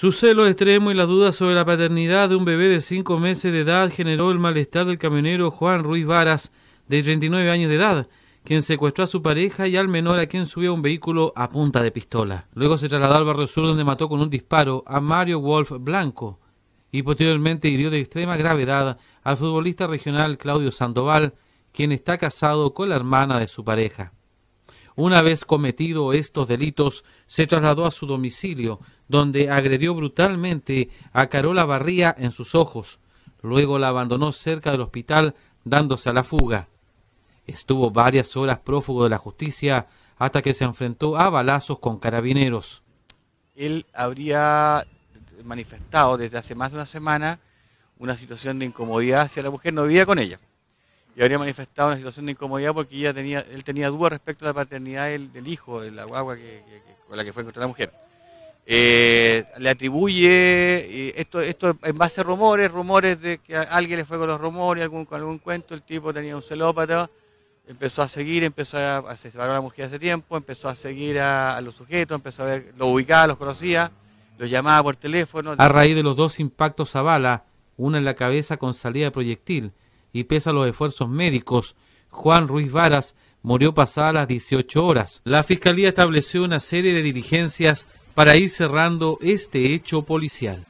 Su celo extremo y las dudas sobre la paternidad de un bebé de 5 meses de edad generó el malestar del camionero Juan Ruiz Varas, de 39 años de edad, quien secuestró a su pareja y al menor a quien subió a un vehículo a punta de pistola. Luego se trasladó al barrio sur donde mató con un disparo a Mario Wolf Blanco y posteriormente hirió de extrema gravedad al futbolista regional Claudio Sandoval, quien está casado con la hermana de su pareja. Una vez cometido estos delitos, se trasladó a su domicilio, donde agredió brutalmente a Carola Barría en sus ojos. Luego la abandonó cerca del hospital, dándose a la fuga. Estuvo varias horas prófugo de la justicia hasta que se enfrentó a balazos con carabineros. Él habría manifestado desde hace más de una semana una situación de incomodidad hacia la mujer, no vivía con ella y habría manifestado una situación de incomodidad porque tenía, él tenía dudas respecto a la paternidad del, hijo, de la guagua que, con la que fue encontrada la mujer. Eh, le atribuye eh, esto, esto en base a rumores, rumores de que alguien le fue con los rumores, algún, con algún cuento, el tipo tenía un celópata, empezó a seguir, empezó a, a a la mujer hace tiempo, empezó a seguir a, a los sujetos, empezó a ver, los ubicaba, los conocía, los llamaba por teléfono. A raíz de los dos impactos a bala, una en la cabeza con salida de proyectil, y pese a los esfuerzos médicos, Juan Ruiz Varas murió pasadas las 18 horas. La Fiscalía estableció una serie de diligencias para ir cerrando este hecho policial.